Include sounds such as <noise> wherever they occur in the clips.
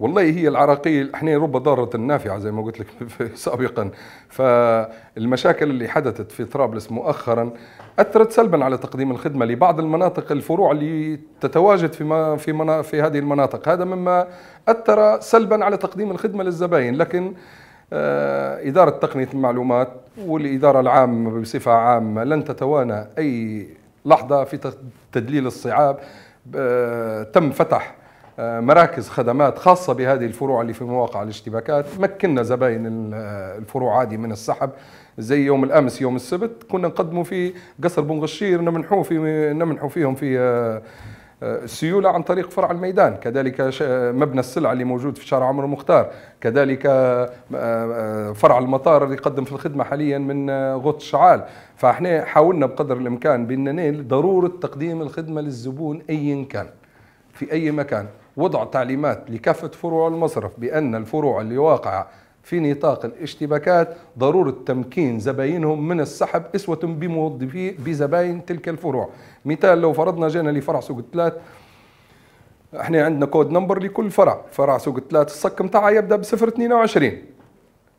والله هي العراقيل احنا رب ضارة نافعة زي ما قلت لك <laughs> سابقا فالمشاكل اللي حدثت في طرابلس مؤخرا اثرت سلبا على تقديم الخدمة لبعض المناطق الفروع اللي تتواجد في ما في منا في هذه المناطق هذا مما اثر سلبا على تقديم الخدمة للزباين لكن آه، إدارة تقنية المعلومات والإدارة العامة بصفة عامة لن تتوانى أي لحظة في تدليل الصعاب آه، تم فتح آه، مراكز خدمات خاصة بهذه الفروع اللي في مواقع الاشتباكات مكننا زباين الفروع عادي من السحب زي يوم الامس يوم السبت كنا نقدموا في قصر بنغشير غشير نمنحوا في نمنحوا فيهم في السيولة آه، آه، عن طريق فرع الميدان كذلك مبنى السلع اللي موجود في شارع عمرو المختار كذلك فرع المطار اللي يقدم في الخدمة حاليا من غوت الشعال فاحنا حاولنا بقدر الإمكان بأن ضرورة تقديم الخدمة للزبون أيا كان في أي مكان وضع تعليمات لكافة فروع المصرف بأن الفروع اللي واقعة في نطاق الاشتباكات ضرورة تمكين زباينهم من السحب أسوة بموظفي بزباين تلك الفروع مثال لو فرضنا جينا لفرع سوق الثلاث احنا عندنا كود نمبر لكل فرع فرع سوق الثلاث الصك متاعها يبدا بصفر 22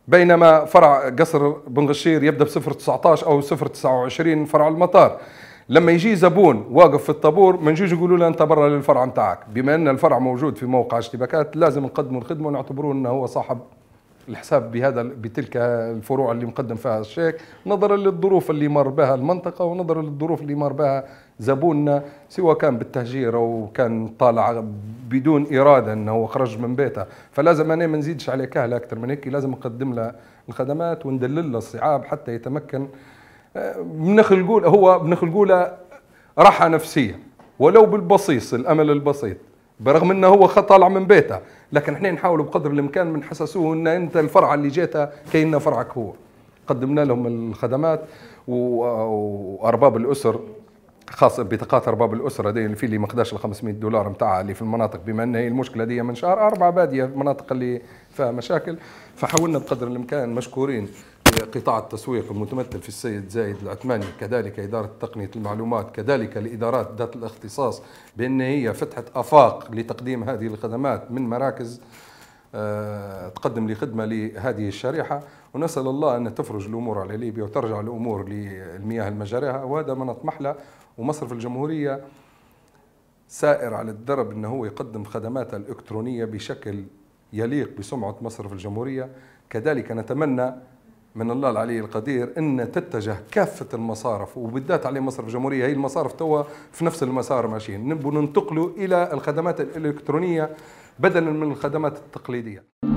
بينما فرع قصر بن غشير يبدا بصفر 19 او صفر 29 فرع المطار لما يجي زبون واقف في الطابور ما نجيش نقولوا له انت برا للفرع نتاعك بما ان الفرع موجود في موقع اشتباكات لازم نقدموا الخدمه ونعتبروه انه هو صاحب الحساب بهذا بتلك الفروع اللي مقدم فيها الشيك نظرا للظروف اللي مر بها المنطقه ونظرا للظروف اللي مر بها زبوننا سواء كان بالتهجير او كان طالع بدون اراده انه هو خرج من بيته فلازم انا ما نزيدش عليه كهله اكثر من هيك لازم نقدم له الخدمات وندلل له الصعاب حتى يتمكن بنخلقوله هو بنخلقوله راحه نفسيه ولو بالبصيص الامل البسيط برغم انه هو خطا طالع من بيته لكن احنا نحاول بقدر الامكان من حسسوه ان انت الفرع اللي جيته كانه فرعك هو قدمنا لهم الخدمات وارباب الاسر خاصة بطاقات ارباب الاسره دي اللي في اللي ما خداش ال 500 دولار نتاعها اللي في المناطق بما ان هي المشكله دي من شهر اربعه باديه المناطق اللي فيها مشاكل فحاولنا بقدر الامكان مشكورين قطاع التسويق المتمثل في السيد زايد العثماني كذلك إدارة تقنية المعلومات كذلك الإدارات ذات الاختصاص بأن هي فتحت أفاق لتقديم هذه الخدمات من مراكز آه، تقدم لخدمة لهذه الشريحة ونسأل الله أن تفرج الأمور على ليبيا وترجع الأمور للمياه المجاريها وهذا ما نطمح له ومصرف الجمهورية سائر على الدرب أنه هو يقدم خدماته الإلكترونية بشكل يليق بسمعة مصرف الجمهورية كذلك نتمنى من الله العلي القدير ان تتجه كافه المصارف وبالذات على مصرف الجمهوريه هي المصارف توا في نفس المسار ماشيين نبوا ننتقلوا الى الخدمات الالكترونيه بدلا من الخدمات التقليديه